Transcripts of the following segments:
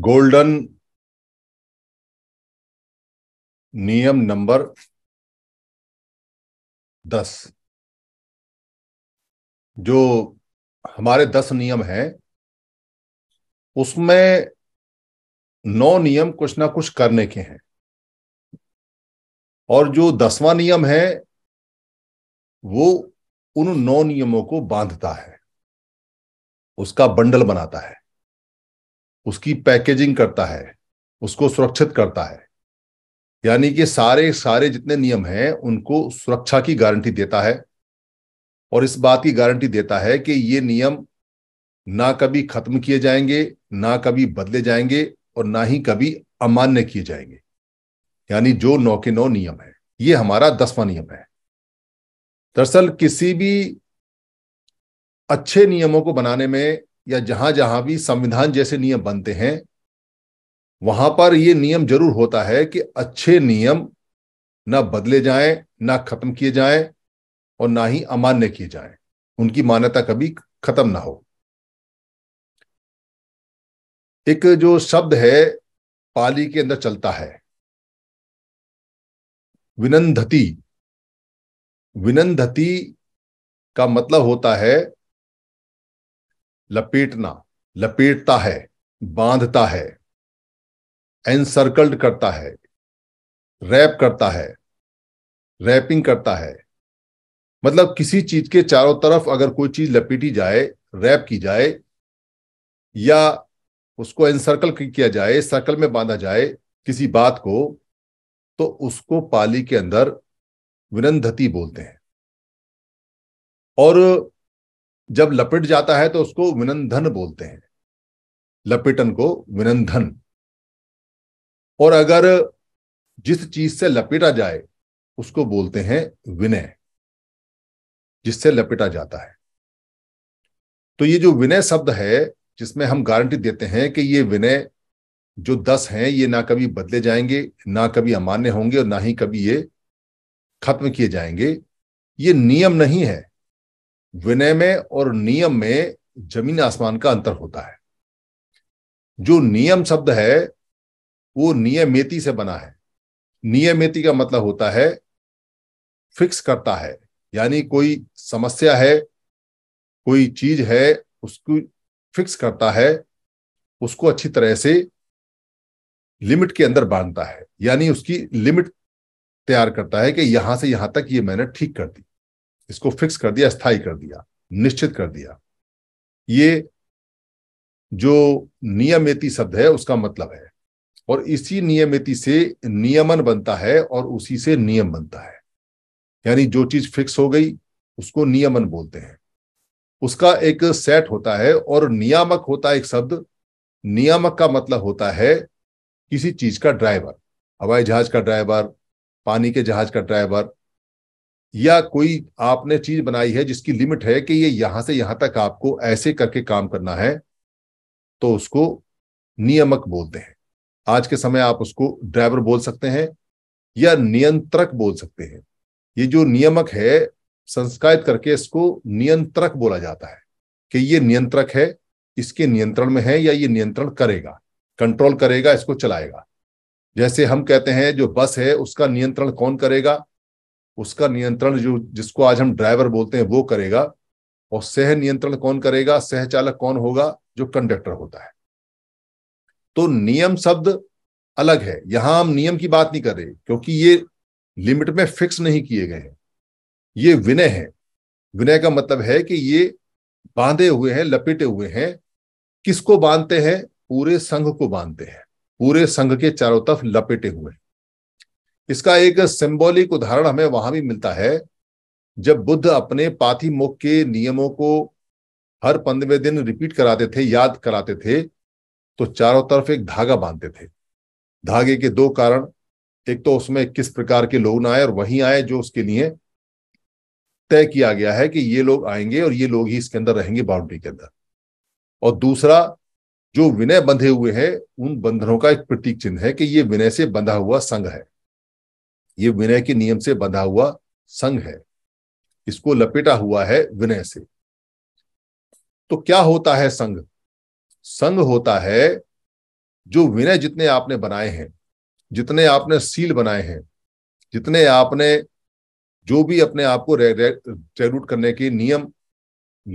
golden नियम number दस जो हमारे दस नियम हैं उसमें नौ नियम कुछ ना कुछ करने के हैं और जो दसवां नियम है वो उन नौ नियमों को बांधता है उसका बंडल बनाता है उसकी पैकेजिंग करता है उसको सुरक्षित करता है यानी कि सारे सारे जितने नियम हैं उनको सुरक्षा की गारंटी देता है और इस बात की गारंटी देता है कि ये नियम ना कभी खत्म किए जाएंगे ना कभी बदले जाएंगे और ना ही कभी अमान्य किए जाएंगे यानी जो नौ के नौ नियम है ये हमारा दसवां नियम है दरअसल किसी भी अच्छे नियमों को बनाने में या जहां जहां भी संविधान जैसे नियम बनते हैं वहां पर यह नियम जरूर होता है कि अच्छे नियम ना बदले जाएं ना खत्म किए जाएं और ना ही अमान्य किए जाएं उनकी मान्यता कभी खत्म ना हो एक जो शब्द है पाली के अंदर चलता है विनंधती विनंधती का मतलब होता है लपेटना लपेटता है बांधता है एनसर्कल्ड करता है रैप करता है रैपिंग करता है मतलब किसी चीज के चारों तरफ अगर कोई चीज लपेटी जाए रैप की जाए या उसको एनसर्कल किया जाए सर्कल में बांधा जाए किसी बात को तो उसको पाली के अंदर विनंधति बोलते हैं और जब लपेट जाता है तो उसको विनंधन बोलते हैं लपेटन को विनंधन और अगर जिस चीज से लपेटा जाए उसको बोलते हैं विनय जिससे लपेटा जाता है तो ये जो विनय शब्द है जिसमें हम गारंटी देते हैं कि ये विनय जो दस हैं ये ना कभी बदले जाएंगे ना कभी अमान्य होंगे और ना ही कभी ये खत्म किए जाएंगे ये नियम नहीं है विनय में और नियम में जमीन आसमान का अंतर होता है जो नियम शब्द है वो नियमेति से बना है नियमेति का मतलब होता है फिक्स करता है यानी कोई समस्या है कोई चीज है उसको फिक्स करता है उसको अच्छी तरह से लिमिट के अंदर बांधता है यानी उसकी लिमिट तैयार करता है कि यहां से यहां तक ये मैंने ठीक कर दी इसको फिक्स कर दिया स्थायी कर दिया निश्चित कर दिया ये जो नियमिति शब्द है उसका मतलब है और इसी नियमिति से नियमन बनता है और उसी से नियम बनता है यानी जो चीज फिक्स हो गई उसको नियमन बोलते हैं उसका एक सेट होता है और नियामक होता है एक शब्द नियामक का मतलब होता है किसी चीज का ड्राइवर हवाई जहाज का ड्राइवर पानी के जहाज का ड्राइवर या कोई आपने चीज बनाई है जिसकी लिमिट है कि ये यहां से यहां तक आपको ऐसे करके काम करना है तो उसको नियमक बोलते हैं आज के समय आप उसको ड्राइवर बोल सकते हैं या नियंत्रक बोल सकते हैं ये जो नियमक है संस्कृत करके इसको नियंत्रक बोला जाता है कि ये नियंत्रक है इसके नियंत्रण में है या ये नियंत्रण करेगा कंट्रोल करेगा इसको चलाएगा जैसे हम कहते हैं जो बस है उसका नियंत्रण कौन करेगा उसका नियंत्रण जो जिसको आज हम ड्राइवर बोलते हैं वो करेगा और सह नियंत्रण कौन करेगा सह चालक कौन होगा जो कंडक्टर होता है तो नियम शब्द अलग है यहां हम नियम की बात नहीं कर रहे क्योंकि ये लिमिट में फिक्स नहीं किए गए हैं ये विनय है विनय का मतलब है कि ये बांधे हुए हैं लपेटे हुए हैं किसको बांधते हैं पूरे संघ को बांधते हैं पूरे संघ के चारों तरफ लपेटे हुए हैं इसका एक सिंबॉलिक उदाहरण हमें वहां भी मिलता है जब बुद्ध अपने पाथी मुख के नियमों को हर पंद्रहवें दिन रिपीट कराते थे याद कराते थे तो चारों तरफ एक धागा बांधते थे धागे के दो कारण एक तो उसमें किस प्रकार के लोग ना आए और वही आए जो उसके लिए तय किया गया है कि ये लोग आएंगे और ये लोग ही इसके अंदर रहेंगे बाउंड्री के अंदर और दूसरा जो विनय बंधे हुए हैं उन बंधनों का एक प्रतीक चिन्ह है कि ये विनय से बंधा हुआ संघ है ये विनय के नियम से बंधा हुआ संघ है इसको लपेटा हुआ है विनय से तो क्या होता है संघ संघ होता है जो विनय जितने आपने बनाए हैं जितने आपने सील बनाए हैं जितने आपने जो भी अपने आप को रेगुलेट करने के नियम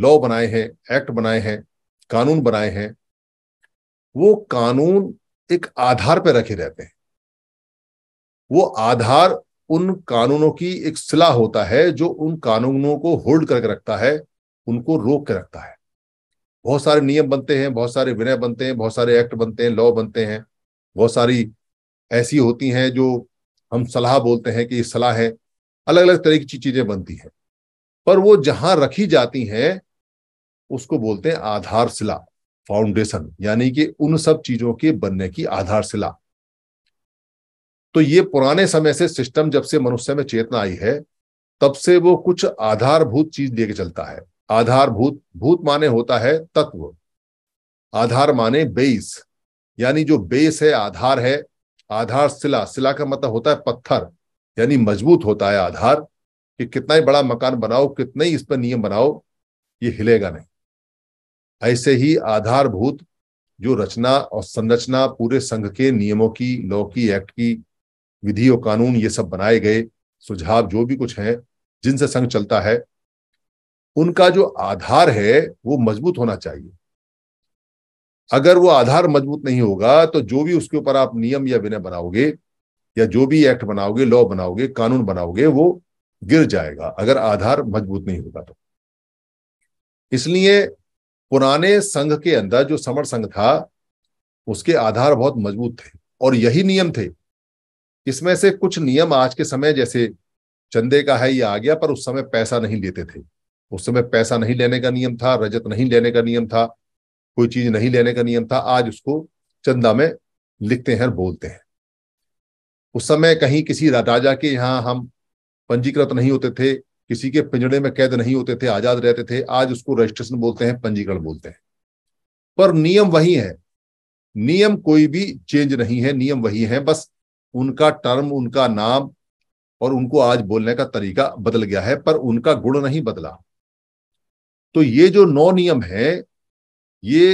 लॉ बनाए हैं एक्ट बनाए हैं कानून बनाए हैं वो कानून एक आधार पर रखे रहते हैं वो आधार उन कानूनों की एक सिला होता है जो उन कानूनों को होल्ड करके रखता है उनको रोक के रखता है बहुत सारे नियम बनते हैं बहुत सारे विनय बनते हैं बहुत सारे एक्ट बनते हैं लॉ बनते हैं बहुत सारी ऐसी होती हैं जो हम सलाह बोलते हैं कि ये सलाह है अलग अलग तरह की चीजें बनती हैं पर वो जहां रखी जाती हैं उसको बोलते हैं आधारशिला फाउंडेशन यानी कि उन सब चीजों के बनने की आधारशिला तो ये पुराने समय से सिस्टम जब से मनुष्य में चेतना आई है तब से वो कुछ आधारभूत चीज लेके चलता है आधारभूत भूत माने होता है तत्व आधार माने बेस यानी जो बेस है आधार है आधार शिला शिला का मतलब होता है पत्थर यानी मजबूत होता है आधार कि कितना ही बड़ा मकान बनाओ कितने ही इस पर नियम बनाओ ये हिलेगा नहीं ऐसे ही आधारभूत जो रचना और संरचना पूरे संघ के नियमों की लॉ की एक्ट की विधि और कानून ये सब बनाए गए सुझाव जो भी कुछ है जिनसे संघ चलता है उनका जो आधार है वो मजबूत होना चाहिए अगर वो आधार मजबूत नहीं होगा तो जो भी उसके ऊपर आप नियम या विनय बनाओगे या जो भी एक्ट बनाओगे लॉ बनाओगे कानून बनाओगे वो गिर जाएगा अगर आधार मजबूत नहीं होगा तो इसलिए पुराने संघ के अंदर जो समर संघ था उसके आधार बहुत मजबूत थे और यही नियम थे इसमें से कुछ नियम आज के समय जैसे चंदे का है ये आ गया पर उस समय पैसा नहीं लेते थे उस समय पैसा नहीं लेने का नियम था रजत नहीं लेने का नियम था कोई चीज नहीं लेने का नियम था आज उसको चंदा में लिखते हैं और बोलते हैं उस समय कहीं किसी राजा के यहाँ हम पंजीकृत नहीं होते थे किसी के पिंजड़े में कैद नहीं होते थे आजाद रहते थे आज उसको रजिस्ट्रेशन बोलते हैं पंजीकरण बोलते हैं पर नियम वही है नियम कोई भी चेंज नहीं है नियम वही है बस उनका टर्म उनका नाम और उनको आज बोलने का तरीका बदल गया है पर उनका गुण नहीं बदला तो ये जो नौ नियम है ये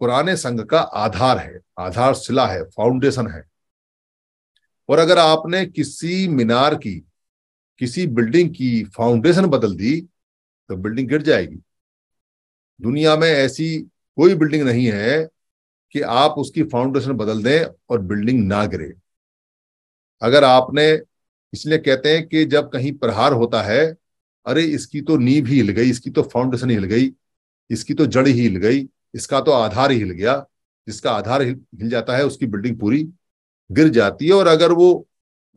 पुराने संघ का आधार है आधारशिला है फाउंडेशन है और अगर आपने किसी मीनार की किसी बिल्डिंग की फाउंडेशन बदल दी तो बिल्डिंग गिर जाएगी दुनिया में ऐसी कोई बिल्डिंग नहीं है कि आप उसकी फाउंडेशन बदल दें और बिल्डिंग ना गिरे अगर आपने इसलिए कहते हैं कि जब कहीं प्रहार होता है अरे इसकी तो नींव ही हिल गई इसकी तो फाउंडेशन हिल गई इसकी तो जड़ ही हिल गई इसका तो आधार ही हिल गया जिसका आधार हिल जाता है उसकी बिल्डिंग पूरी गिर जाती है और अगर वो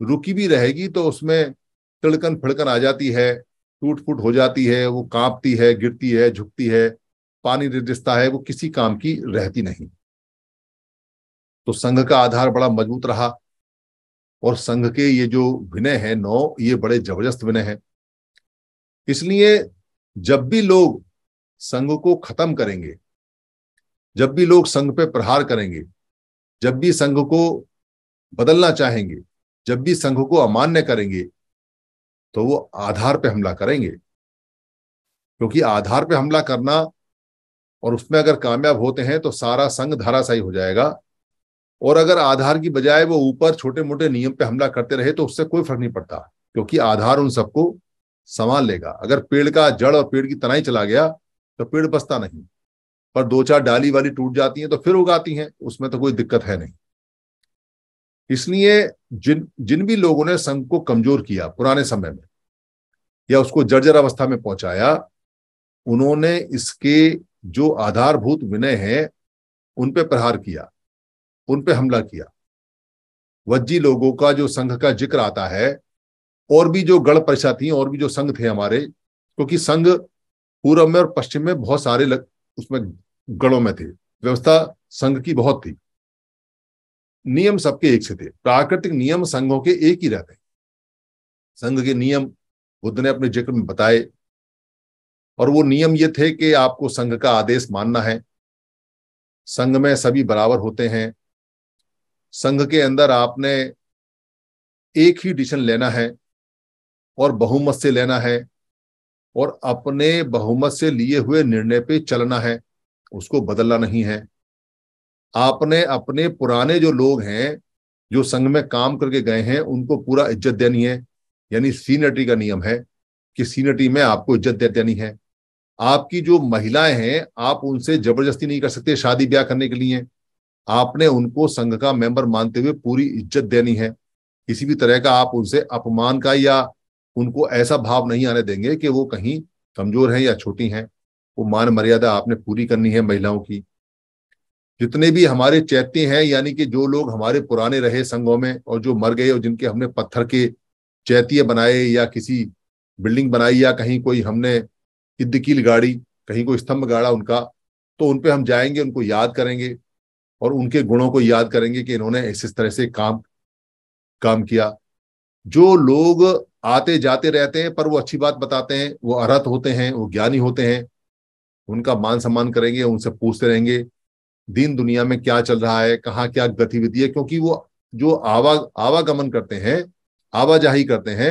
रुकी भी रहेगी तो उसमें तिड़कन फिड़कन आ जाती है टूट फूट हो जाती है वो कांपती है गिरती है झुकती है पानी रिसता है वो किसी काम की रहती नहीं तो संघ का आधार बड़ा मजबूत रहा और संघ के ये जो विनय है नौ ये बड़े जबरदस्त विनय है इसलिए जब भी लोग संघ को खत्म करेंगे जब भी लोग संघ पे प्रहार करेंगे जब भी संघ को बदलना चाहेंगे जब भी संघ को अमान्य करेंगे तो वो आधार पे हमला करेंगे क्योंकि आधार पे हमला करना और उसमें अगर कामयाब होते हैं तो सारा संघ धाराशाही हो जाएगा और अगर आधार की बजाय वो ऊपर छोटे मोटे नियम पे हमला करते रहे तो उससे कोई फर्क नहीं पड़ता क्योंकि आधार उन सबको संभाल लेगा अगर पेड़ का जड़ और पेड़ की तनाई चला गया तो पेड़ बसता नहीं पर दो चार डाली वाली टूट जाती हैं तो फिर उगाती हैं उसमें तो कोई दिक्कत है नहीं इसलिए जिन जिन भी लोगों ने संघ को कमजोर किया पुराने समय में या उसको जर्जर अवस्था में पहुंचाया उन्होंने इसके जो आधारभूत विनय है उन पर प्रहार किया उन पर हमला किया वज्जी लोगों का जो संघ का जिक्र आता है और भी जो गढ़ परिषद थी और भी जो संघ थे हमारे क्योंकि संघ पूर्व में और पश्चिम में बहुत सारे लग, उसमें गढ़ों में थे व्यवस्था संघ की बहुत थी नियम सबके एक से थे प्राकृतिक नियम संघों के एक ही रहते संघ के नियम बुद्ध ने अपने जिक्र में बताए और वो नियम ये थे कि आपको संघ का आदेश मानना है संघ में सभी बराबर होते हैं संघ के अंदर आपने एक ही डिसीजन लेना है और बहुमत से लेना है और अपने बहुमत से लिए हुए निर्णय पे चलना है उसको बदलना नहीं है आपने अपने पुराने जो लोग हैं जो संघ में काम करके गए हैं उनको पूरा इज्जत देनी है यानी सीनियरिटी का नियम है कि सीनियरिटी में आपको इज्जत दे देनी है आपकी जो महिलाएं हैं आप उनसे जबरदस्ती नहीं कर सकते शादी ब्याह करने के लिए आपने उनको संघ का मेंबर मानते हुए पूरी इज्जत देनी है किसी भी तरह का आप उनसे अपमान का या उनको ऐसा भाव नहीं आने देंगे कि वो कहीं कमजोर हैं या छोटी हैं वो मान मर्यादा आपने पूरी करनी है महिलाओं की जितने भी हमारे चैत्य हैं यानी कि जो लोग हमारे पुराने रहे संघों में और जो मर गए और जिनके हमने पत्थर के चैत्य बनाए या किसी बिल्डिंग बनाई या कहीं कोई हमने इद्दकील गाड़ी कहीं कोई स्तंभ गाड़ा उनका तो उन पे हम जाएंगे उनको याद करेंगे और उनके गुणों को याद करेंगे कि इन्होंने इस इस तरह से काम काम किया जो लोग आते जाते रहते हैं पर वो अच्छी बात बताते हैं वो अरहत होते हैं वो ज्ञानी होते हैं उनका मान सम्मान करेंगे उनसे पूछते रहेंगे दिन दुनिया में क्या चल रहा है कहाँ क्या गतिविधि है क्योंकि वो जो आवा आवागमन करते हैं आवाजाही करते हैं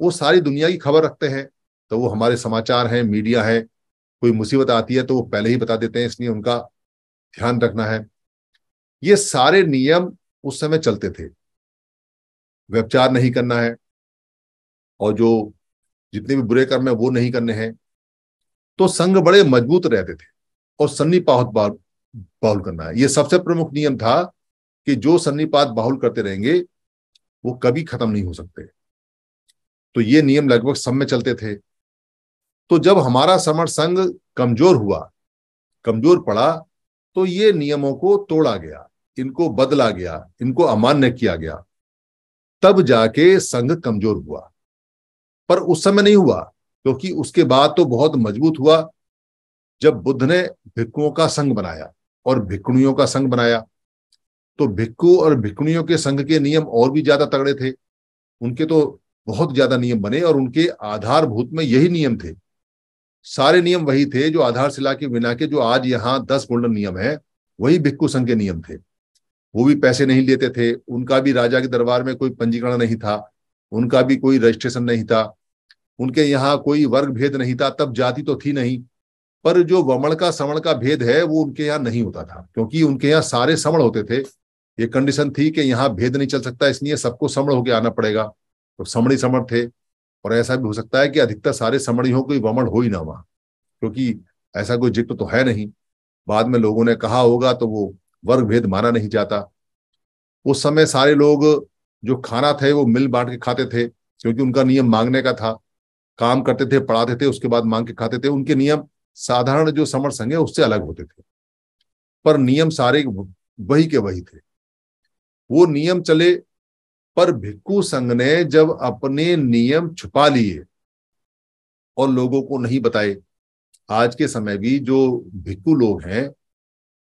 वो सारी दुनिया की खबर रखते हैं तो वो हमारे समाचार हैं मीडिया है कोई मुसीबत आती है तो वो पहले ही बता देते हैं इसलिए उनका ध्यान रखना है ये सारे नियम उस समय चलते थे व्यापचार नहीं करना है और जो जितने भी बुरे कर्म है वो नहीं करने हैं तो संघ बड़े मजबूत रहते थे और सन्नीपात बाहुल बाहुल करना है ये सबसे प्रमुख नियम था कि जो सन्नीपात बाहुल करते रहेंगे वो कभी खत्म नहीं हो सकते तो ये नियम लगभग सब में चलते थे तो जब हमारा समर संघ कमजोर हुआ कमजोर पड़ा तो ये नियमों को तोड़ा गया इनको बदला गया इनको अमान्य किया गया तब जाके संघ कमजोर हुआ पर उस समय नहीं हुआ क्योंकि उसके बाद तो बहुत मजबूत हुआ जब बुद्ध ने भिक्कुओं का संघ बनाया और भिक्षुणियों का संघ बनाया तो भिक्खु और भिक्षुणियों के संघ के नियम और भी ज्यादा तगड़े थे उनके तो बहुत ज्यादा नियम बने और उनके आधारभूत में यही नियम थे सारे नियम वही थे जो आधारशिला के बिना के जो आज यहाँ दस गोल्डन नियम है वही भिक्खु संघ के नियम थे वो भी पैसे नहीं लेते थे उनका भी राजा के दरबार में कोई पंजीकरण नहीं था उनका भी कोई रजिस्ट्रेशन नहीं था उनके यहाँ कोई वर्ग भेद नहीं था तब जाति तो थी नहीं पर जो वमण का समण का भेद है वो उनके यहाँ नहीं होता था क्योंकि उनके यहाँ सारे समण होते थे ये कंडीशन थी कि यहाँ भेद नहीं चल सकता इसलिए सबको समण होके आना पड़ेगा तो समणी समण थे और ऐसा भी हो सकता है कि अधिकतर सारे समणी हो कोई वमण हो ही ना वहां क्योंकि ऐसा कोई जिक्र तो है नहीं बाद में लोगों ने कहा होगा तो वो वर्ग भेद माना नहीं जाता उस समय सारे लोग जो खाना थे वो मिल बांट के खाते थे क्योंकि उनका नियम मांगने का था काम करते थे पढ़ाते थे उसके बाद मांग के खाते थे उनके नियम साधारण जो समर संघ है उससे अलग होते थे पर नियम सारे वही के वही थे वो नियम चले पर भिक्खु संघ ने जब अपने नियम छुपा लिए और लोगों को नहीं बताए आज के समय भी जो भिक्खु लोग हैं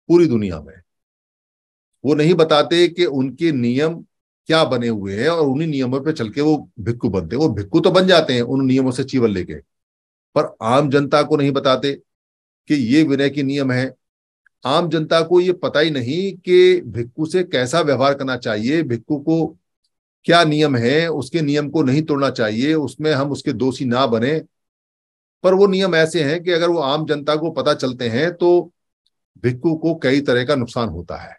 पूरी दुनिया में वो नहीं बताते कि उनके नियम क्या बने हुए हैं और उन्हीं नियमों पर चल के वो भिक्कू बनते हैं वो भिक्कू तो बन जाते हैं उन नियमों से चीवल लेके पर आम जनता को नहीं बताते कि ये विनय के नियम है आम जनता को ये पता ही नहीं कि भिक्कू से कैसा व्यवहार करना चाहिए भिक्कू को क्या नियम है उसके नियम को नहीं तोड़ना चाहिए उसमें हम उसके दोषी ना बने पर वो नियम ऐसे हैं कि अगर वो आम जनता को पता चलते हैं तो भिक्कू को कई तरह का नुकसान होता है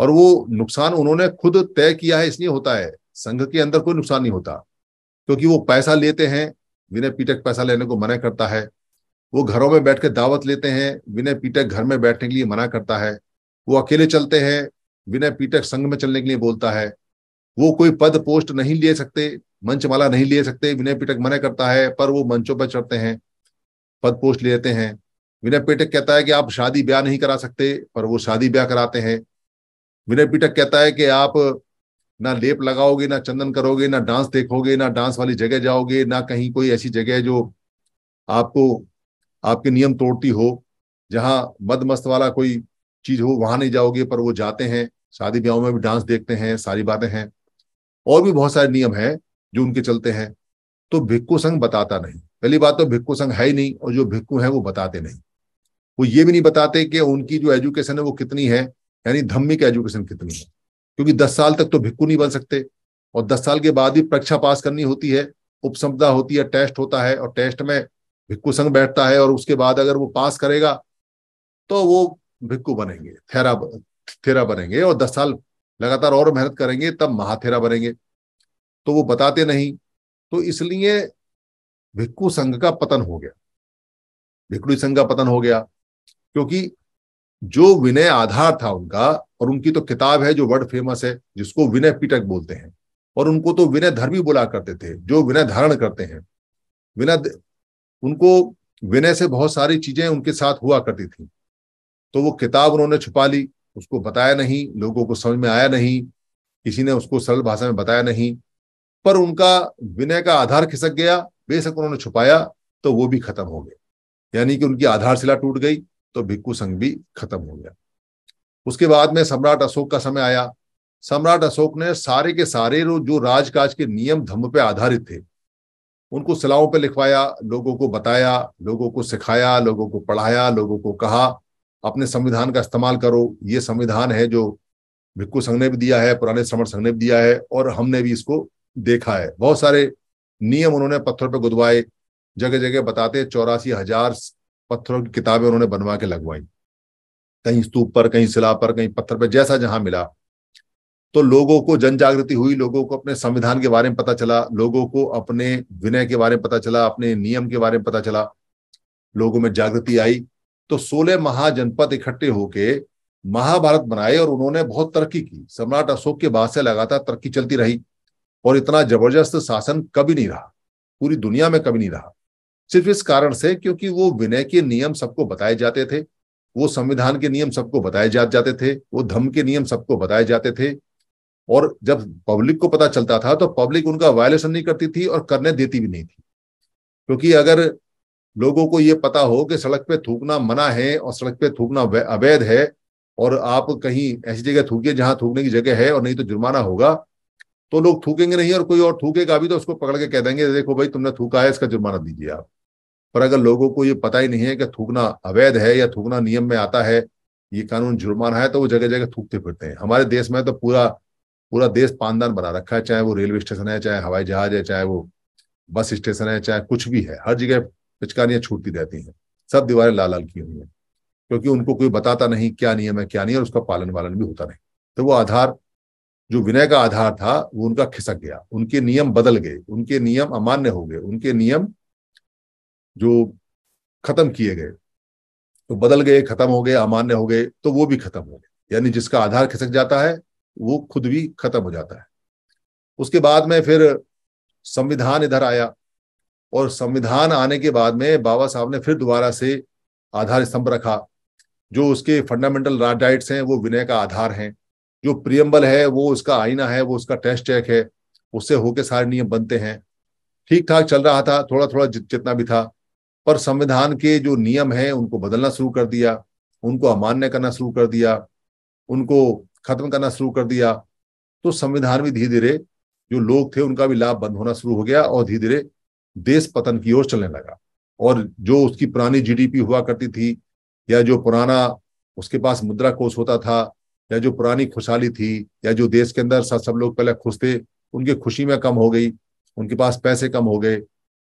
और वो नुकसान उन्होंने खुद तय किया है इसलिए होता है संघ के अंदर कोई नुकसान नहीं होता क्योंकि वो पैसा लेते हैं विनय पीटक पैसा लेने को मना करता है वो घरों में बैठ कर दावत लेते हैं विनय पीटक घर में बैठने के लिए मना करता है वो अकेले चलते हैं विनय पीटक संघ में चलने के लिए बोलता है वो कोई पद पोस्ट नहीं ले सकते मंचमाला नहीं ले सकते विनय पीटक मना करता है पर वो मंचों पर चढ़ते हैं पद पोस्ट लेते हैं विनय पीटक कहता है कि आप शादी ब्याह नहीं करा सकते पर वो शादी ब्याह कराते हैं विनय पीटक कहता है कि आप ना लेप लगाओगे ना चंदन करोगे ना डांस देखोगे ना डांस वाली जगह जाओगे ना कहीं कोई ऐसी जगह है जो आपको आपके नियम तोड़ती हो जहां मद मस्त वाला कोई चीज हो वहां नहीं जाओगे पर वो जाते हैं शादी ब्याहों में भी डांस देखते हैं सारी बातें हैं और भी बहुत सारे नियम हैं जो उनके चलते हैं तो भिक्खु संघ बताता नहीं पहली बात तो भिक्खु संघ है ही नहीं और जो भिक्खु हैं वो बताते नहीं वो ये भी नहीं बताते कि उनकी जो एजुकेशन है वो कितनी है यानी धम्मिक एजुकेशन कितनी है क्योंकि दस साल तक तो भिक्कू नहीं बन सकते और दस साल के बाद भी परीक्षा पास करनी होती है उपसंपदा होती है टेस्ट होता है और टेस्ट में भिक्कू संघ बैठता है और उसके बाद अगर वो पास करेगा तो वो भिक्कू बनेंगे थेरा थेरा बनेंगे और दस साल लगातार और मेहनत करेंगे तब महाथेरा बनेंगे तो वो बताते नहीं तो इसलिए भिक्कू संघ का पतन हो गया भिक्कू संघ का पतन हो गया क्योंकि जो विनय आधार था उनका और उनकी तो किताब है जो वर्ल्ड फेमस है जिसको विनय पिटक बोलते हैं और उनको तो विनय धर्मी बोला करते थे जो विनय धारण करते हैं विनय उनको विनय से बहुत सारी चीजें उनके साथ हुआ करती थी तो वो किताब उन्होंने छुपा ली उसको बताया नहीं लोगों को समझ में आया नहीं किसी ने उसको सरल भाषा में बताया नहीं पर उनका विनय का आधार खिसक गया बेशक उन्होंने छुपाया तो वो भी खत्म हो गए यानी कि उनकी आधारशिला टूट गई तो भिक्कू संघ भी खत्म हो गया उसके बाद में सम्राट अशोक का समय आया सम्राट अशोक ने सारे के सारे जो राजकाज के नियम धम्म पे आधारित थे उनको सलाहों पे लिखवाया लोगों को बताया लोगों को सिखाया लोगों को पढ़ाया लोगों को कहा अपने संविधान का इस्तेमाल करो ये संविधान है जो भिक्कू संघ ने भी दिया है पुराने श्रमण संघ ने भी दिया है और हमने भी इसको देखा है बहुत सारे नियम उन्होंने पत्थर पर गुदवाए जगह जगह बताते चौरासी हजार पत्थरों की किताबें उन्होंने बनवा के लगवाई कहीं स्तूप पर कहीं शिला पर कहीं पत्थर पर जैसा जहां मिला तो लोगों को जन जागृति हुई लोगों को अपने संविधान के बारे में पता चला लोगों को अपने विनय के बारे में पता चला अपने नियम के बारे में पता चला लोगों में जागृति आई तो सोलह महाजनपद इकट्ठे होके महाभारत बनाए और उन्होंने बहुत तरक्की की सम्राट अशोक के बाद से लगातार तरक्की चलती रही और इतना जबरदस्त शासन कभी नहीं रहा पूरी दुनिया में कभी नहीं रहा सिर्फ इस कारण से क्योंकि वो विनय के नियम सबको बताए जाते थे वो संविधान के नियम सबको बताए जा जाते थे वो धर्म के नियम सबको बताए जाते थे और जब पब्लिक को पता चलता था तो पब्लिक उनका वायलेशन नहीं करती थी और करने देती भी नहीं थी क्योंकि अगर लोगों को ये पता हो कि सड़क पे थूकना मना है और सड़क पे थूकना अवैध है और आप कहीं ऐसी जगह थूकिए जहां थूकने की जगह है और नहीं तो जुर्माना होगा तो लोग थूकेंगे नहीं और कोई और थूकेगा भी तो उसको पकड़ के कह देंगे देखो भाई तुमने थूका है इसका जुर्माना दीजिए आप पर अगर लोगों को ये पता ही नहीं है कि थूकना अवैध है या थूकना नियम में आता है ये कानून जुर्माना है तो वो जगह जगह थूकते फिरते हैं हमारे देश में तो पूरा पूरा देश पानदान बना रखा है चाहे वो रेलवे स्टेशन है चाहे हवाई जहाज है चाहे वो बस स्टेशन है चाहे कुछ भी है हर जगह पिचकारियां छूटती रहती हैं सब दीवारें लाल लाल की हुई हैं क्योंकि उनको कोई बताता नहीं क्या नियम है क्या नहीं और उसका पालन वालन भी होता नहीं तो वो आधार जो विनय का आधार था वो उनका खिसक गया उनके नियम बदल गए उनके नियम अमान्य हो गए उनके नियम जो खत्म किए गए तो बदल गए खत्म हो गए अमान्य हो गए तो वो भी खत्म हो गए यानी जिसका आधार खिसक जाता है वो खुद भी खत्म हो जाता है उसके बाद में फिर संविधान इधर आया और संविधान आने के बाद में बाबा साहब ने फिर दोबारा से आधार स्तंभ रखा जो उसके फंडामेंटल राइट्स हैं वो विनय का आधार हैं जो प्रियम्बल है वो उसका आईना है वो उसका टेस्ट चेक है उससे होके सारे नियम बनते हैं ठीक ठाक चल रहा था थोड़ा थोड़ा जितना भी था पर संविधान के जो नियम हैं उनको बदलना शुरू कर दिया उनको अमान्य करना शुरू कर दिया उनको खत्म करना शुरू कर दिया तो संविधान भी धीरे धीरे जो लोग थे उनका भी लाभ बंद होना शुरू हो गया और धीरे धीरे देश पतन की ओर चलने लगा और जो उसकी पुरानी जीडीपी हुआ करती थी या जो पुराना उसके पास मुद्रा कोष होता था या जो पुरानी खुशहाली थी या जो देश के अंदर सब सब लोग पहले खुश थे उनकी खुशी में कम हो गई उनके पास पैसे कम हो गए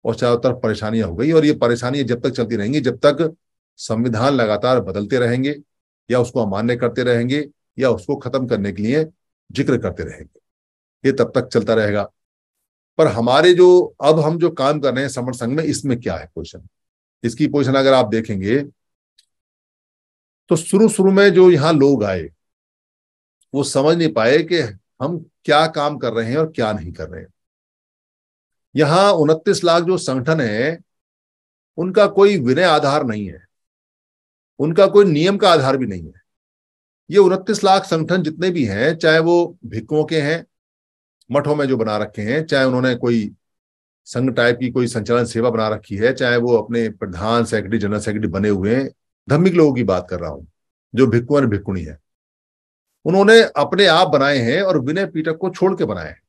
और चारों तरफ परेशानियां हो गई और ये परेशानियां जब तक चलती रहेंगी जब तक संविधान लगातार बदलते रहेंगे या उसको अमान्य करते रहेंगे या उसको खत्म करने के लिए जिक्र करते रहेंगे ये तब तक चलता रहेगा पर हमारे जो अब हम जो काम कर रहे हैं समर संघ में इसमें क्या है क्वेश्चन इसकी पोजिशन अगर आप देखेंगे तो शुरू शुरू में जो यहाँ लोग आए वो समझ नहीं पाए कि हम क्या काम कर रहे हैं और क्या नहीं कर रहे हैं यहां उनतीस लाख जो संगठन है उनका कोई विनय आधार नहीं है उनका कोई नियम का आधार भी नहीं है ये उनतीस लाख संगठन जितने भी हैं चाहे वो भिक्कुओं के हैं मठों में जो बना रखे हैं चाहे उन्होंने कोई संघ टाइप की कोई संचालन सेवा बना रखी है चाहे वो अपने प्रधान सेक्रेटरी जनरल सेक्रेटरी बने हुए हैं धम्मिक लोगों की बात कर रहा हूं जो भिक्कु और भिक्कुणी है उन्होंने अपने आप बनाए हैं और विनय पीटक को छोड़ के बनाए हैं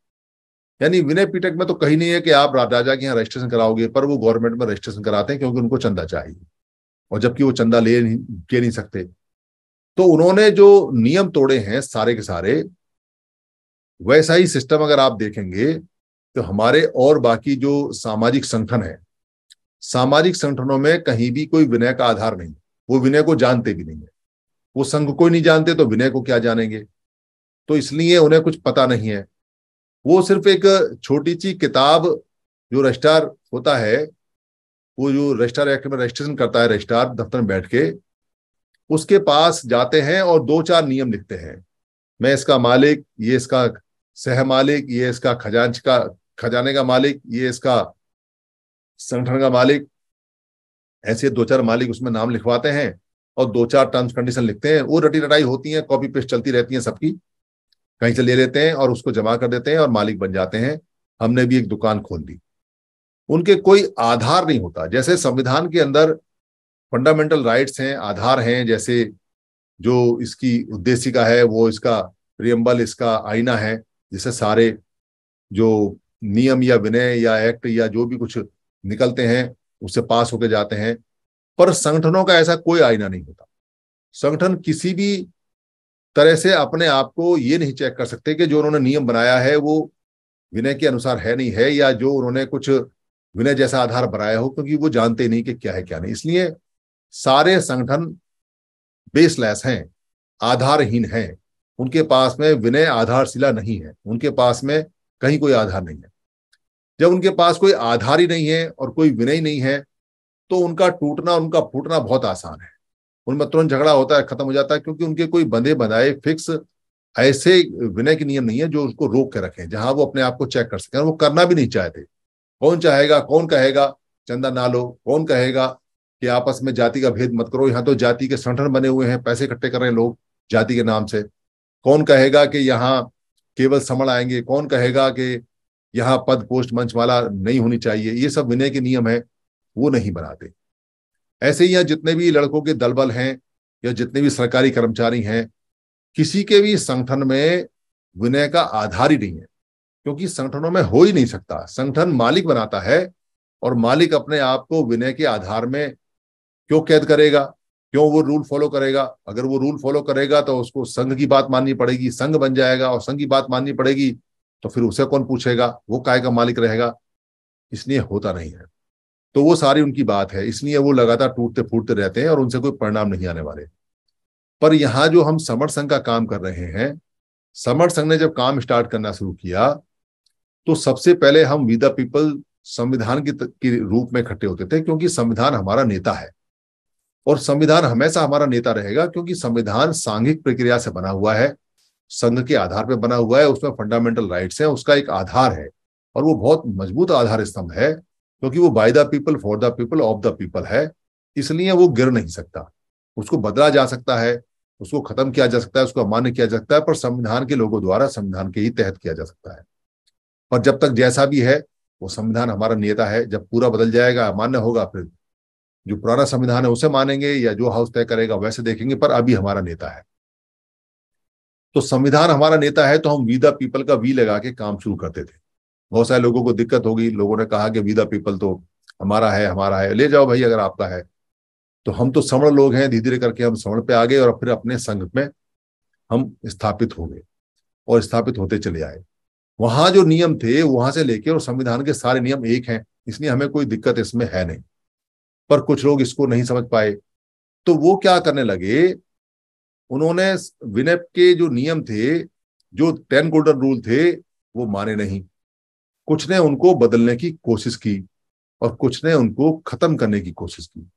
यानी विनय पीटक में तो कहीं नहीं है कि आप राजा के यहाँ रजिस्ट्रेशन कराओगे पर वो गवर्नमेंट में रजिस्ट्रेशन कराते हैं क्योंकि उनको चंदा चाहिए और जबकि वो चंदा ले नहीं ले नहीं सकते तो उन्होंने जो नियम तोड़े हैं सारे के सारे वैसा ही सिस्टम अगर आप देखेंगे तो हमारे और बाकी जो सामाजिक संगठन है सामाजिक संगठनों में कहीं भी कोई विनय का आधार नहीं वो विनय को जानते भी नहीं है वो संघ को नहीं जानते तो विनय को क्या जानेंगे तो इसलिए उन्हें कुछ पता नहीं है वो सिर्फ एक छोटी सी किताब जो रजिस्ट्रार होता है वो जो रजिस्ट्रार एक्ट में रजिस्ट्रेशन करता है रजिस्ट्रार दफ्तर में बैठ के उसके पास जाते हैं और दो चार नियम लिखते हैं मैं इसका मालिक ये इसका सह मालिक ये इसका खजांच का खजाने का मालिक ये इसका संगठन का मालिक ऐसे दो चार मालिक उसमें नाम लिखवाते हैं और दो चार टर्म्स कंडीशन लिखते हैं वो रटी रटाई होती है कॉपी पेस्ट चलती रहती है सबकी कहीं से ले लेते हैं और उसको जमा कर देते हैं और मालिक बन जाते हैं हमने भी एक दुकान खोल दी उनके कोई आधार नहीं होता जैसे संविधान के अंदर फंडामेंटल राइट्स हैं आधार हैं जैसे जो इसकी उद्देश्य का है वो इसका प्रियम्बल इसका आईना है जिसे सारे जो नियम या विनय या एक्ट या जो भी कुछ निकलते हैं उससे पास होकर जाते हैं पर संगठनों का ऐसा कोई आईना नहीं होता संगठन किसी भी तरह से अपने आप को ये नहीं चेक कर सकते कि जो उन्होंने नियम बनाया है वो विनय के अनुसार है नहीं है या जो उन्होंने कुछ विनय जैसा आधार बनाया हो क्योंकि वो जानते नहीं कि क्या है क्या नहीं इसलिए सारे संगठन बेसलेस हैं आधारहीन हैं उनके पास में विनय आधारशिला नहीं है उनके पास में कहीं कोई आधार नहीं है जब उनके पास कोई आधार ही नहीं है और कोई विनय नहीं है तो उनका टूटना उनका फूटना बहुत आसान है उनमें तुरंत झगड़ा होता है खत्म हो जाता है क्योंकि उनके कोई बंधे बनाए फिक्स ऐसे विनय के नियम नहीं है जो उसको रोक के रखें जहां वो अपने आप को चेक कर सकें वो करना भी नहीं चाहते कौन चाहेगा कौन कहेगा चंदा ना लो कौन कहेगा कि आपस में जाति का भेद मत करो यहाँ तो जाति के संगठन बने हुए हैं पैसे इकट्ठे कर रहे हैं लोग जाति के नाम से कौन कहेगा कि यहाँ केवल समण आएंगे कौन कहेगा कि यहाँ पद पोस्ट मंचमाला नहीं होनी चाहिए ये सब विनय के नियम है वो नहीं बनाते ऐसे ही यहाँ जितने भी लड़कों के दलबल हैं या जितने भी सरकारी कर्मचारी हैं किसी के भी संगठन में विनय का आधार ही नहीं है क्योंकि संगठनों में हो ही नहीं सकता संगठन मालिक बनाता है और मालिक अपने आप को विनय के आधार में क्यों कैद करेगा क्यों वो रूल फॉलो करेगा अगर वो रूल फॉलो करेगा तो उसको संघ की बात माननी पड़ेगी संघ बन जाएगा और संघ की बात माननी पड़ेगी तो फिर उसे कौन पूछेगा वो काय का मालिक रहेगा इसलिए होता नहीं है तो वो सारी उनकी बात है इसलिए वो लगातार टूटते फूटते रहते हैं और उनसे कोई परिणाम नहीं आने वाले पर यहां जो हम समर संघ का काम कर रहे हैं समर संघ ने जब काम स्टार्ट करना शुरू किया तो सबसे पहले हम विदा पीपल संविधान की, रूप में इकट्ठे होते थे क्योंकि संविधान हमारा नेता है और संविधान हमेशा हमारा नेता रहेगा क्योंकि संविधान सांघिक प्रक्रिया से बना हुआ है संघ के आधार पर बना हुआ है उसमें फंडामेंटल राइट्स हैं उसका एक आधार है और वो बहुत मजबूत आधार स्तंभ है क्योंकि वो by the people for the people of the people है इसलिए वो गिर नहीं सकता उसको बदला जा सकता है उसको खत्म किया जा सकता है उसको अमान्य किया जा सकता है पर संविधान के लोगों द्वारा संविधान के ही तहत किया जा सकता है पर जब तक जैसा भी है वो संविधान हमारा नियता है जब पूरा बदल जाएगा अमान्य होगा फिर जो पुराना संविधान है उसे मानेंगे या जो हाउस तय करेगा वैसे देखेंगे पर अभी हमारा नेता है तो संविधान हमारा नेता है तो हम वी द पीपल का वी लगा के काम शुरू करते थे बहुत सारे लोगों को दिक्कत होगी लोगों ने कहा कि विदा पीपल तो हमारा है हमारा है ले जाओ भाई अगर आपका है तो हम तो समण लोग हैं धीरे धीरे करके हम समण पे आ गए और फिर अपने संघ में हम स्थापित हो गए और स्थापित होते चले आए वहां जो नियम थे वहां से लेके और संविधान के सारे नियम एक हैं इसलिए हमें कोई दिक्कत इसमें है नहीं पर कुछ लोग इसको नहीं समझ पाए तो वो क्या करने लगे उन्होंने विनय के जो नियम थे जो टेन गोल्डन रूल थे वो माने नहीं कुछ ने उनको बदलने की कोशिश की और कुछ ने उनको खत्म करने की कोशिश की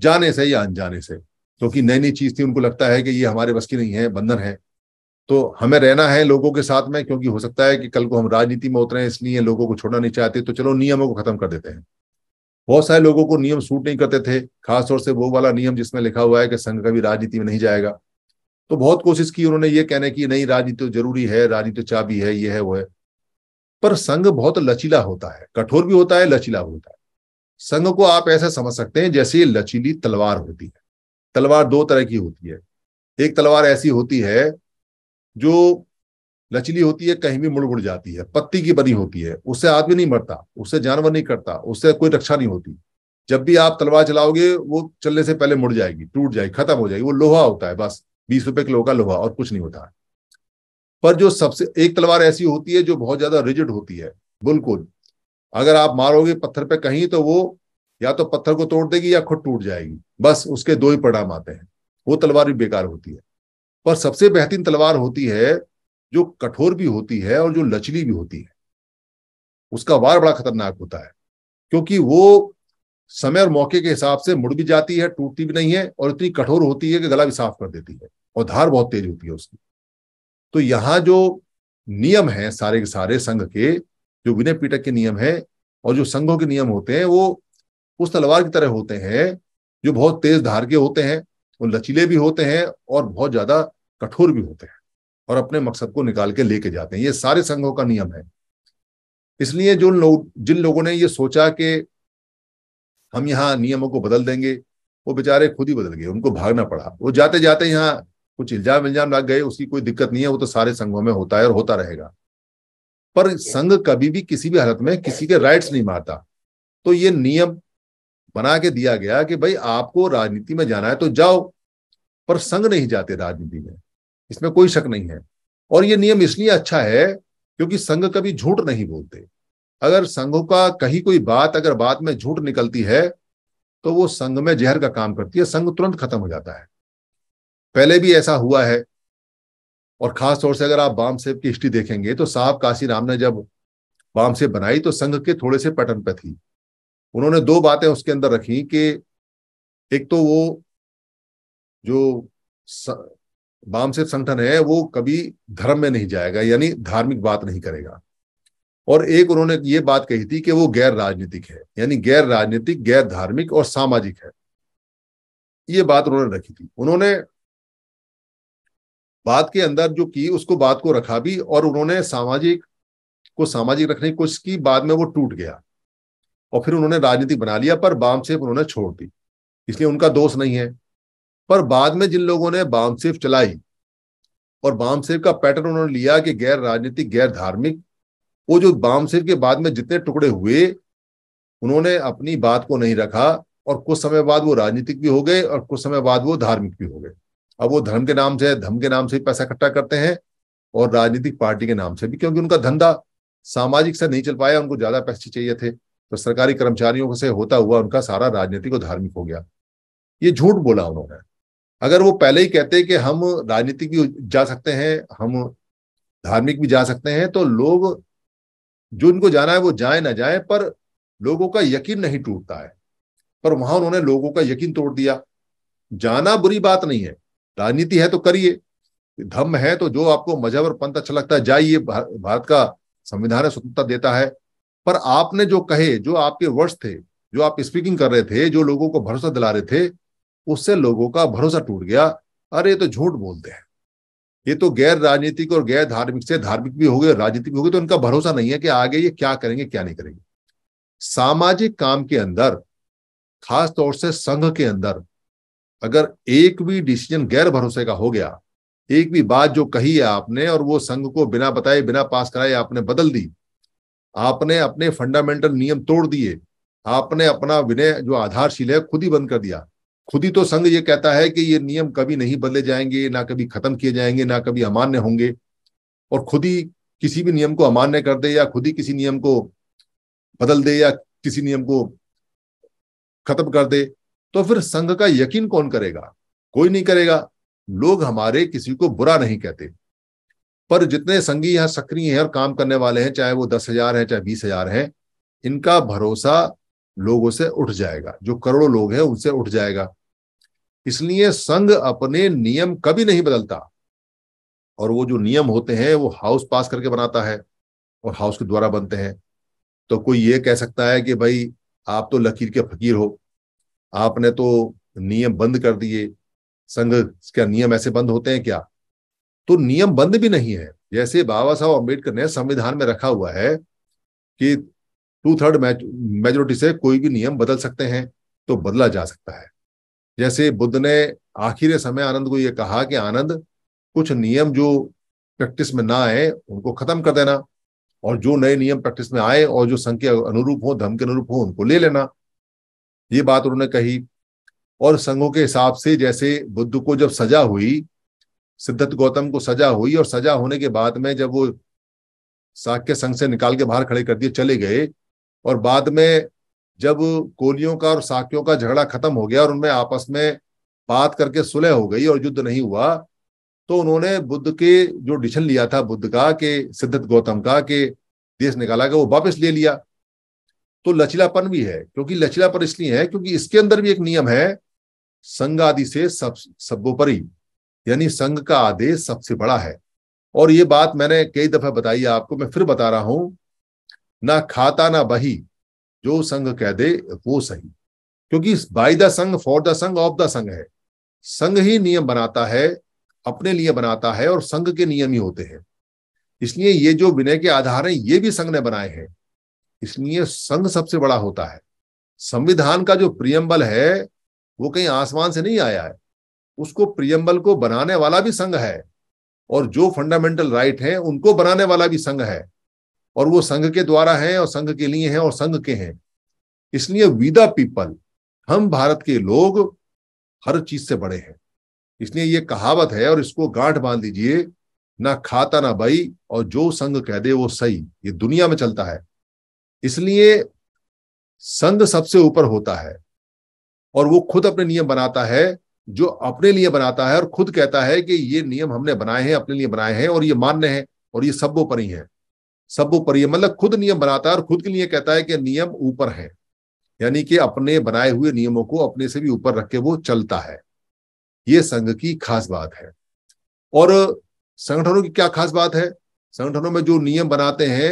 जाने से या अनजाने से क्योंकि तो नई नई चीज थी उनको लगता है कि ये हमारे बस की नहीं है बंधन है तो हमें रहना है लोगों के साथ में क्योंकि हो सकता है कि कल को हम राजनीति में उतरे इसलिए लोगों को छोड़ना नहीं चाहते तो चलो नियमों को खत्म कर देते हैं बहुत सारे लोगों को नियम सूट नहीं करते थे खासतौर से वो वाला नियम जिसमें लिखा हुआ है कि संघ कभी राजनीति में नहीं जाएगा तो बहुत कोशिश की उन्होंने ये कहने की नहीं राजनीति तो जरूरी है राजनीति तो चाबी है ये है वो है पर संघ बहुत लचीला होता है कठोर भी होता है लचीला भी होता है संघ को आप ऐसा समझ सकते हैं जैसे लचीली तलवार होती है तलवार दो तरह की होती है एक तलवार ऐसी होती है जो लचीली होती है कहीं भी मुड़ मुड़ जाती है पत्ती की बनी होती है उससे आदमी नहीं मरता उससे जानवर नहीं कटता उससे कोई रक्षा नहीं होती जब भी आप तलवार चलाओगे वो चलने से पहले मुड़ जाएगी टूट जाएगी खत्म हो जाएगी वो लोहा होता है बस बीस रुपए किलो का लोहा और कुछ नहीं होता है पर जो सबसे एक तलवार ऐसी होती है जो बहुत ज्यादा रिजिड होती है बिल्कुल अगर आप मारोगे पत्थर पे कहीं तो वो या तो पत्थर को तोड़ देगी या खुद टूट जाएगी बस उसके दो ही परिणाम आते हैं वो तलवार भी बेकार होती है पर सबसे बेहतरीन तलवार होती है जो कठोर भी होती है और जो लचली भी होती है उसका वार बड़ा खतरनाक होता है क्योंकि वो समय और मौके के हिसाब से मुड़ भी जाती है टूटती भी नहीं है और इतनी कठोर होती है कि गला भी साफ कर देती है और धार बहुत तेज होती है उसकी तो यहाँ जो नियम है सारे के सारे संघ के जो विनय पीटक के नियम है और जो संघों के नियम होते हैं वो उस तलवार की तरह होते हैं जो बहुत तेज धार के होते हैं वो लचीले भी होते हैं और बहुत ज्यादा कठोर भी होते हैं और अपने मकसद को निकाल के लेके जाते हैं ये सारे संघों का नियम है इसलिए जो लोग जिन लोगों ने ये सोचा कि हम यहाँ नियमों को बदल देंगे वो बेचारे खुद ही बदल गए उनको भागना पड़ा वो जाते जाते यहाँ कुछ इल्जाम इल्जाम लग गए उसकी कोई दिक्कत नहीं है वो तो सारे संघों में होता है और होता रहेगा पर संघ कभी भी किसी भी हालत में किसी के राइट्स नहीं मारता तो ये नियम बना के दिया गया कि भाई आपको राजनीति में जाना है तो जाओ पर संघ नहीं जाते राजनीति में इसमें कोई शक नहीं है और ये नियम इसलिए अच्छा है क्योंकि संघ कभी झूठ नहीं बोलते अगर संघों का कहीं कोई बात अगर बात में झूठ निकलती है तो वो संघ में जहर का काम करती है संघ तुरंत खत्म हो जाता है पहले भी ऐसा हुआ है और खास तौर से अगर आप बाम सेब की हिस्ट्री देखेंगे तो साहब काशी राम ने जब बाम सेब बनाई तो संघ के थोड़े से पटन पे थी उन्होंने दो बातें उसके अंदर रखी कि एक तो वो जो बाम सेब संगठन है वो कभी धर्म में नहीं जाएगा यानी धार्मिक बात नहीं करेगा और एक उन्होंने ये बात कही थी कि वो गैर राजनीतिक है यानी गैर राजनीतिक गैर धार्मिक और सामाजिक है ये बात उन्होंने रखी थी उन्होंने बात के अंदर जो की उसको बात को रखा भी और उन्होंने सामाजिक को सामाजिक रखने की कोशिश की बाद में वो टूट गया और फिर उन्होंने राजनीति बना लिया पर बाम सेफ उन्होंने छोड़ दी इसलिए उनका दोष नहीं है पर बाद में जिन लोगों ने बाम सेफ चलाई और बाम सेफ का पैटर्न उन्होंने लिया कि गैर राजनीतिक गैर धार्मिक वो जो बाम सेफ के बाद में जितने टुकड़े हुए उन्होंने अपनी बात को नहीं रखा और कुछ समय बाद वो राजनीतिक भी हो गए और कुछ समय बाद वो धार्मिक भी हो गए अब वो धर्म के नाम से धर्म के नाम से पैसा इकट्ठा करते हैं और राजनीतिक पार्टी के नाम से भी क्योंकि उनका धंधा सामाजिक से नहीं चल पाया उनको ज्यादा पैसे चाहिए थे तो सरकारी कर्मचारियों से होता हुआ उनका सारा राजनीतिक और धार्मिक हो गया ये झूठ बोला उन्होंने अगर वो पहले ही कहते कि हम राजनीतिक भी जा सकते हैं हम धार्मिक भी जा सकते हैं तो लोग जो इनको जाना है वो जाए ना जाए पर लोगों का यकीन नहीं टूटता है पर वहां उन्होंने लोगों का यकीन तोड़ दिया जाना बुरी बात नहीं है राजनीति है तो करिए धम्म है तो जो आपको मजहब और पंथ अच्छा लगता है जाइए भारत का संविधान है स्वतंत्रता देता है पर आपने जो कहे जो आपके वर्ड्स थे जो आप स्पीकिंग कर रहे थे जो लोगों को भरोसा दिला रहे थे उससे लोगों का भरोसा टूट गया अरे ये तो झूठ बोलते हैं ये तो गैर राजनीतिक और गैर धार्मिक से धार्मिक भी हो गए राजनीतिक भी हो गए तो इनका भरोसा नहीं है कि आगे ये क्या करेंगे क्या नहीं करेंगे सामाजिक काम के अंदर खासतौर से संघ के अंदर अगर एक भी डिसीजन गैर भरोसे का हो गया एक भी बात जो कही है आपने और वो संघ को बिना बताए बिना पास कराए आपने बदल दी आपने अपने फंडामेंटल नियम तोड़ दिए आपने अपना विनय जो आधारशील है खुद ही बंद कर दिया खुद ही तो संघ ये कहता है कि ये नियम कभी नहीं बदले जाएंगे ना कभी खत्म किए जाएंगे ना कभी अमान्य होंगे और खुद ही किसी भी नियम को अमान्य कर दे या खुद ही किसी नियम को बदल दे या किसी नियम को खत्म कर दे तो फिर संघ का यकीन कौन करेगा कोई नहीं करेगा लोग हमारे किसी को बुरा नहीं कहते पर जितने संगी यहां सक्रिय हैं और काम करने वाले हैं चाहे वो दस हजार है चाहे बीस हजार है इनका भरोसा लोगों से उठ जाएगा जो करोड़ों लोग हैं उनसे उठ जाएगा इसलिए संघ अपने नियम कभी नहीं बदलता और वो जो नियम होते हैं वो हाउस पास करके बनाता है और हाउस के द्वारा बनते हैं तो कोई ये कह सकता है कि भाई आप तो लकीर के फकीर हो आपने तो नियम बंद कर दिए संघ क्या नियम ऐसे बंद होते हैं क्या तो नियम बंद भी नहीं है जैसे बाबा साहब अम्बेडकर ने संविधान में रखा हुआ है कि टू थर्ड मेजोरिटी से कोई भी नियम बदल सकते हैं तो बदला जा सकता है जैसे बुद्ध ने आखिर समय आनंद को यह कहा कि आनंद कुछ नियम जो प्रैक्टिस में ना आए उनको खत्म कर देना और जो नए नियम प्रैक्टिस में आए और जो संघ के अनुरूप हो धर्म के अनुरूप हो उनको ले लेना ये बात उन्होंने कही और संघों के हिसाब से जैसे बुद्ध को जब सजा हुई सिद्धत गौतम को सजा हुई और सजा होने के बाद में जब वो साक्य संघ से निकाल के बाहर खड़े कर दिए चले गए और बाद में जब कोलियों का और साक्यों का झगड़ा खत्म हो गया और उनमें आपस में बात करके सुलह हो गई और युद्ध नहीं हुआ तो उन्होंने बुद्ध के जो डिशन लिया था बुद्ध का कि सिद्धत गौतम का कि देश निकाला गया वो वापस ले लिया तो लचीलापन भी है क्योंकि लचीलापन इसलिए है क्योंकि इसके अंदर भी एक नियम है संघ आदि से सब सबोपरि यानी संघ का आदेश सबसे बड़ा है और ये बात मैंने कई दफा बताई है आपको मैं फिर बता रहा हूं ना खाता ना बही जो संघ कह दे वो सही क्योंकि by the Sangh for the Sangh of the Sangh है संघ ही नियम बनाता है अपने लिए बनाता है और संघ के नियम ही होते हैं इसलिए ये जो विनय के आधार हैं ये भी संघ ने बनाए हैं इसलिए संघ सबसे बड़ा होता है संविधान का जो प्रियम्बल है वो कहीं आसमान से नहीं आया है उसको प्रियम्बल को बनाने वाला भी संघ है और जो फंडामेंटल राइट है उनको बनाने वाला भी संघ है और वो संघ के द्वारा है और संघ के लिए है और संघ के हैं इसलिए विदा पीपल हम भारत के लोग हर चीज से बड़े हैं इसलिए ये कहावत है और इसको गांठ बांध दीजिए ना खाता ना बई और जो संघ कह दे वो सही ये दुनिया में चलता है इसलिए संत सबसे ऊपर होता है और वो खुद अपने नियम बनाता है जो अपने लिए बनाता है और खुद कहता है कि ये नियम हमने बनाए हैं अपने लिए बनाए हैं और ये मान्य है और ये ही है सर्वोपरि मतलब खुद नियम बनाता है और खुद के लिए कहता है कि नियम ऊपर है यानी कि अपने बनाए हुए नियमों को अपने से भी ऊपर रख के वो चलता है ये संघ की खास बात है और संगठनों की क्या खास बात है संगठनों में जो नियम बनाते हैं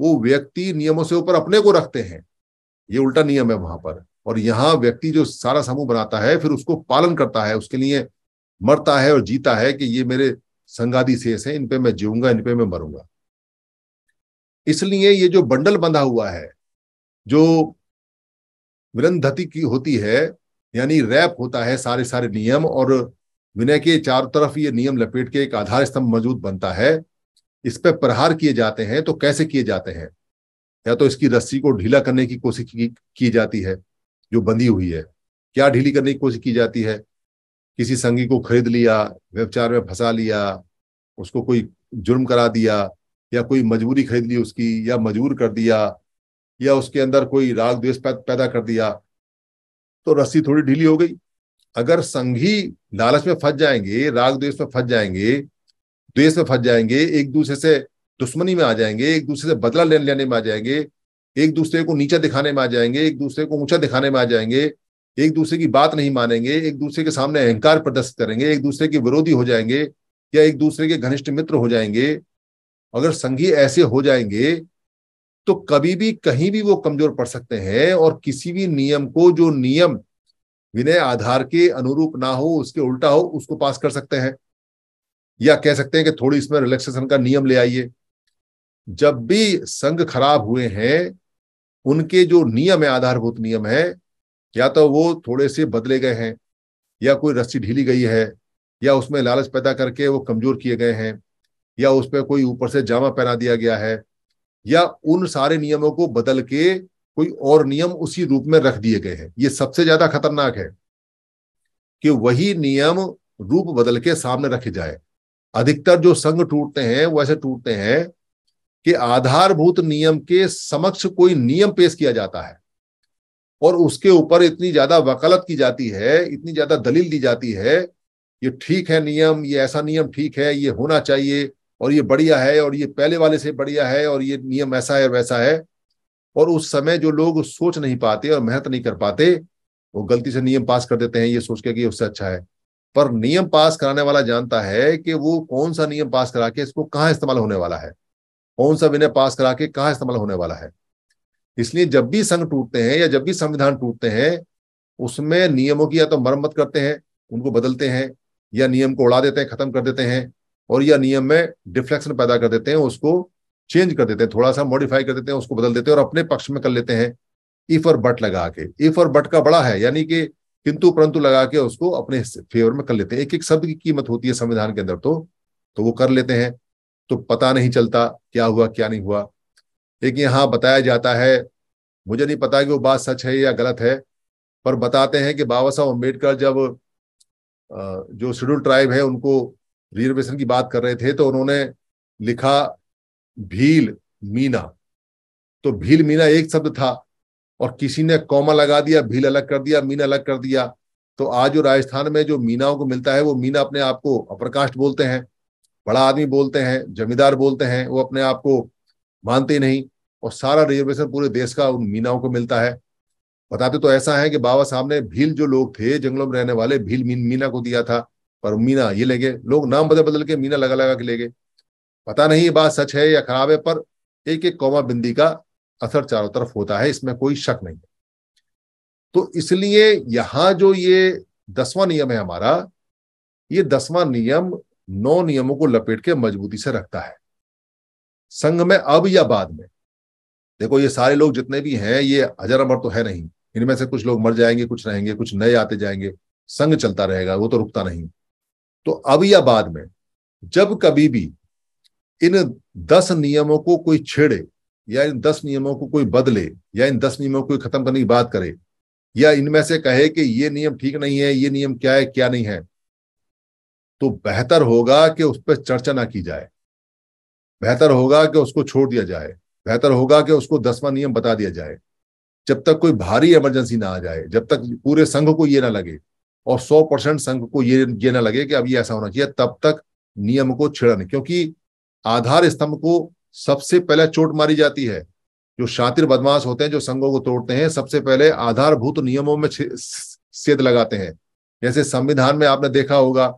वो व्यक्ति नियमों से ऊपर अपने को रखते हैं ये उल्टा नियम है वहां पर और यहाँ व्यक्ति जो सारा समूह बनाता है फिर उसको पालन करता है उसके लिए मरता है और जीता है कि ये मेरे संगादी शेष है इनपे मैं जीऊंगा इनपे मैं मरूंगा इसलिए ये जो बंडल बंधा हुआ है जो विरंधति की होती है यानी रैप होता है सारे सारे नियम और विनय के चारों तरफ ये नियम लपेट के एक आधार स्तंभ मजबूत बनता है इस पर प्रहार किए जाते हैं तो कैसे किए जाते हैं या तो इसकी रस्सी को ढीला करने की कोशिश की, की जाती है जो बंधी हुई है क्या ढीली करने की कोशिश की जाती है किसी संगी को खरीद लिया व्यवचार में फंसा लिया उसको कोई जुर्म करा दिया या कोई मजबूरी खरीद ली उसकी या मजबूर कर दिया या उसके अंदर कोई राग द्वेष पैदा कर दिया तो रस्सी थोड़ी ढीली हो गई अगर संघी लालच में फंस जाएंगे राग द्वेष में फंस जाएंगे द्वेष तो में फंस जाएंगे एक दूसरे से दुश्मनी में आ जाएंगे एक दूसरे से बदला लेने लेने में आ जाएंगे एक दूसरे को नीचा दिखाने में आ जाएंगे एक दूसरे को ऊंचा दिखाने में आ जाएंगे एक दूसरे की बात नहीं मानेंगे एक दूसरे के सामने अहंकार प्रदर्शित करेंगे एक दूसरे के विरोधी हो जाएंगे या एक दूसरे के घनिष्ठ मित्र हो जाएंगे अगर संघी ऐसे हो जाएंगे तो कभी भी कहीं भी वो कमजोर पड़ सकते हैं और किसी भी नियम को जो नियम विनय आधार के अनुरूप ना हो उसके उल्टा हो उसको पास कर सकते हैं या कह सकते हैं कि थोड़ी इसमें रिलैक्सेशन का नियम ले आइए जब भी संघ खराब हुए हैं उनके जो नियम है आधारभूत नियम है या तो वो थोड़े से बदले गए हैं या कोई रस्सी ढीली गई है या उसमें लालच पैदा करके वो कमजोर किए गए हैं या उस पर कोई ऊपर से जामा पहना दिया गया है या उन सारे नियमों को बदल के कोई और नियम उसी रूप में रख दिए गए हैं ये सबसे ज्यादा खतरनाक है कि वही नियम रूप बदल के सामने रखे जाए अधिकतर जो संघ टूटते हैं वो ऐसे टूटते हैं कि आधारभूत नियम के समक्ष कोई नियम पेश किया जाता है और उसके ऊपर इतनी ज्यादा वकालत की जाती है इतनी ज्यादा दलील दी जाती है ये ठीक है नियम ये ऐसा नियम ठीक है ये होना चाहिए और ये बढ़िया है और ये पहले वाले से बढ़िया है और ये नियम ऐसा है वैसा है और उस समय जो लोग सोच नहीं पाते और मेहनत नहीं कर पाते वो गलती से नियम पास कर देते हैं ये सोच के कि उससे अच्छा है पर नियम पास कराने वाला जानता है कि वो कौन सा नियम पास करा के इसको कहाँ इस्तेमाल होने वाला है कौन सा विनय पास करा के कहाँ इस्तेमाल होने वाला है इसलिए जब भी संघ टूटते हैं या जब भी संविधान टूटते हैं उसमें नियमों की या तो मरम्मत करते हैं उनको बदलते हैं या नियम को उड़ा देते हैं खत्म कर देते हैं और या नियम में डिफ्लेक्शन पैदा कर देते हैं उसको चेंज कर देते हैं थोड़ा सा मॉडिफाई कर देते हैं उसको बदल देते हैं और अपने पक्ष में कर लेते हैं इफ और बट लगा के इफ और बट का बड़ा है यानी कि किंतु परंतु लगा के उसको अपने फेवर में कर लेते हैं एक एक शब्द की कीमत होती है संविधान के अंदर तो तो वो कर लेते हैं तो पता नहीं चलता क्या हुआ क्या नहीं हुआ लेकिन यहाँ बताया जाता है मुझे नहीं पता कि वो बात सच है या गलत है पर बताते हैं कि बाबा साहब अम्बेडकर जब जो शेड्यूल ट्राइब है उनको रिजर्वेशन की बात कर रहे थे तो उन्होंने लिखा भील मीना तो भील मीना एक शब्द था और किसी ने कौमा लगा दिया भील अलग कर दिया मीना अलग कर दिया तो आज जो राजस्थान में जो मीनाओं को मिलता है वो मीना अपने आप को अप्रकाष्ट बोलते हैं बड़ा आदमी बोलते हैं जमींदार बोलते हैं वो अपने आप को मानते नहीं और सारा रिजर्वेशन पूरे देश का उन मीनाओं को मिलता है बताते तो ऐसा है कि बाबा साहब ने भील जो लोग थे जंगलों में रहने वाले भील मीन मीना को दिया था पर मीना ये ले गए लोग नाम बदल बदल के मीना लगा लगा के ले गए पता नहीं ये बात सच है या खराब है पर एक एक कौमा बिंदी का असर चारों तरफ होता है इसमें कोई शक नहीं है तो इसलिए यहां जो ये दसवां नियम है हमारा ये दसवां नियम नौ नियमों को लपेट के मजबूती से रखता है संघ में अब या बाद में देखो ये सारे लोग जितने भी हैं ये हजार अमर तो है नहीं इनमें से कुछ लोग मर जाएंगे कुछ रहेंगे कुछ नए आते जाएंगे संघ चलता रहेगा वो तो रुकता नहीं तो अब या बाद में जब कभी भी इन दस नियमों को कोई छेड़े या इन दस नियमों को कोई बदले या इन दस नियमों को खत्म करने की बात करे या इनमें से कहे कि ये नियम ठीक नहीं है ये नियम क्या है क्या नहीं है तो बेहतर होगा कि उस पर चर्चा ना की जाए बेहतर होगा कि उसको छोड़ दिया जाए बेहतर होगा कि उसको दसवां नियम बता दिया जाए जब तक कोई भारी इमरजेंसी ना आ जाए जब तक पूरे संघ को ये ना लगे और सौ परसेंट संघ को ये ये ना लगे कि अब ये ऐसा होना चाहिए तब तक नियम को छेड़न क्योंकि आधार स्तंभ को सबसे पहले चोट मारी जाती है जो शातिर बदमाश होते हैं जो संघों को तोड़ते हैं सबसे पहले आधारभूत नियमों में सेध लगाते हैं जैसे संविधान में आपने देखा होगा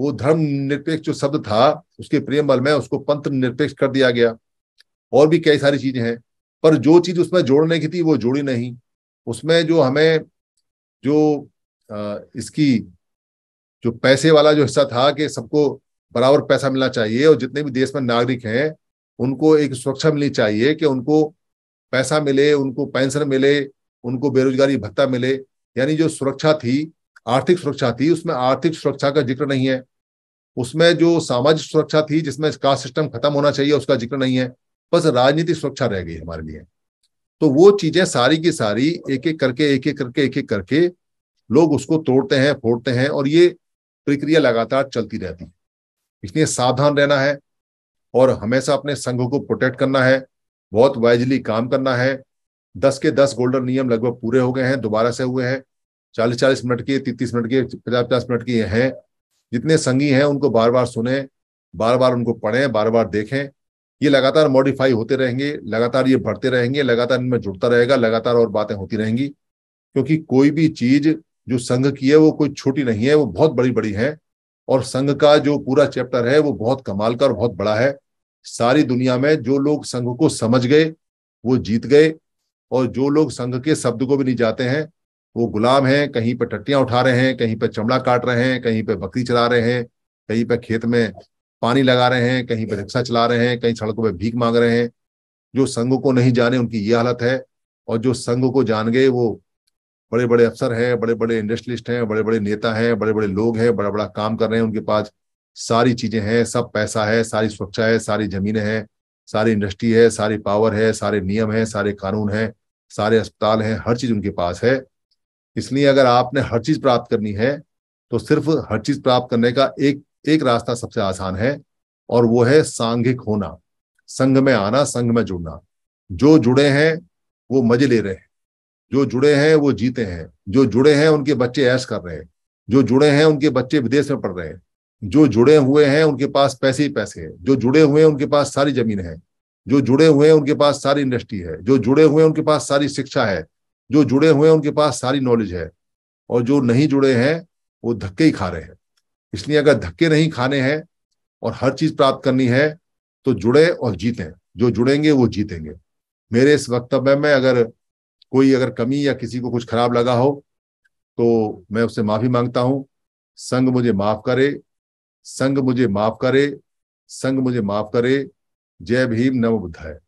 वो धर्म निरपेक्ष जो शब्द था उसके प्रेम बल में उसको पंथ निरपेक्ष कर दिया गया और भी कई सारी चीजें हैं पर जो चीज उसमें जोड़ने की थी वो जोड़ी नहीं उसमें जो हमें जो इसकी जो पैसे वाला जो हिस्सा था कि सबको बराबर पैसा मिलना चाहिए और जितने भी देश में नागरिक हैं उनको एक सुरक्षा मिलनी चाहिए कि उनको पैसा मिले उनको पेंशन मिले उनको बेरोजगारी भत्ता मिले यानी जो सुरक्षा थी आर्थिक सुरक्षा थी उसमें आर्थिक सुरक्षा का जिक्र नहीं है उसमें जो सामाजिक सुरक्षा थी जिसमें कास्ट सिस्टम खत्म होना चाहिए उसका जिक्र नहीं है बस राजनीतिक सुरक्षा रह गई हमारे लिए तो वो चीजें सारी की सारी एक एक करके एक एक करके एक एक करके लोग उसको तोड़ते हैं फोड़ते हैं और ये प्रक्रिया लगातार चलती रहती है इसलिए सावधान रहना है और हमेशा अपने संघ को प्रोटेक्ट करना है बहुत वाइजली काम करना है दस के दस गोल्डन नियम लगभग पूरे हो गए हैं दोबारा से हुए हैं चालीस चालीस मिनट के तीतीस मिनट के पचास पचास मिनट के हैं जितने संगी हैं उनको बार बार सुने बार बार उनको पढ़ें बार बार देखें ये लगातार मॉडिफाई होते रहेंगे लगातार ये बढ़ते रहेंगे लगातार इनमें जुड़ता रहेगा लगातार और बातें होती रहेंगी क्योंकि कोई भी चीज जो संघ की है वो कोई छोटी नहीं है वो बहुत बड़ी बड़ी है और संघ का जो पूरा चैप्टर है वो बहुत कमाल का और बहुत बड़ा है सारी दुनिया में जो लोग संघ को समझ गए वो जीत गए और जो लोग संघ के शब्द को भी नहीं जाते हैं वो गुलाम हैं कहीं पर टट्टियां उठा रहे हैं कहीं पर चमड़ा काट रहे हैं कहीं पर बकरी चला रहे हैं कहीं पर खेत में पानी लगा रहे हैं कहीं पर रिक्शा चला रहे हैं कहीं सड़कों पर भीख मांग रहे हैं जो संघ को नहीं जाने उनकी ये हालत है और जो संघ को जान गए वो बड़े बड़े अफसर हैं बड़े बड़े इंडस्ट्रियलिस्ट हैं बड़े बड़े नेता हैं बड़े बड़े लोग हैं बड़ा बड़ा काम कर रहे हैं उनके पास सारी चीजें हैं सब पैसा है सारी सुरक्षा है सारी जमीन हैं सारी इंडस्ट्री है सारी पावर है सारे नियम है सारे कानून है सारे अस्पताल हैं हर चीज उनके पास है इसलिए अगर आपने हर चीज प्राप्त करनी है तो सिर्फ हर चीज प्राप्त करने का एक एक रास्ता सबसे आसान है और वो है सांघिक होना संघ में आना संघ में जुड़ना जो जुड़े हैं वो मजे ले रहे हैं जो जुड़े हैं वो जीते हैं जो जुड़े हैं उनके बच्चे ऐश कर रहे हैं जो जुड़े हैं उनके बच्चे विदेश में पढ़ रहे हैं जो जुड़े हुए हैं उनके पास पैसे ही पैसे हैं जो जुड़े हुए हैं उनके पास सारी जमीन है जो जुड़े हुए हैं उनके पास सारी इंडस्ट्री है जो जुड़े हुए हैं उनके पास सारी शिक्षा है जो जुड़े हुए हैं उनके पास सारी नॉलेज है और जो नहीं जुड़े हैं वो धक्के ही खा रहे हैं इसलिए अगर धक्के नहीं खाने हैं और हर चीज प्राप्त करनी है तो जुड़े और जीतें जो जुड़ेंगे वो जीतेंगे मेरे इस वक्तव्य में अगर कोई अगर कमी या किसी को कुछ खराब लगा हो तो मैं उससे माफी मांगता हूं संग मुझे माफ करे संग मुझे माफ करे संग मुझे माफ करे जय भीम नव बुद्धाय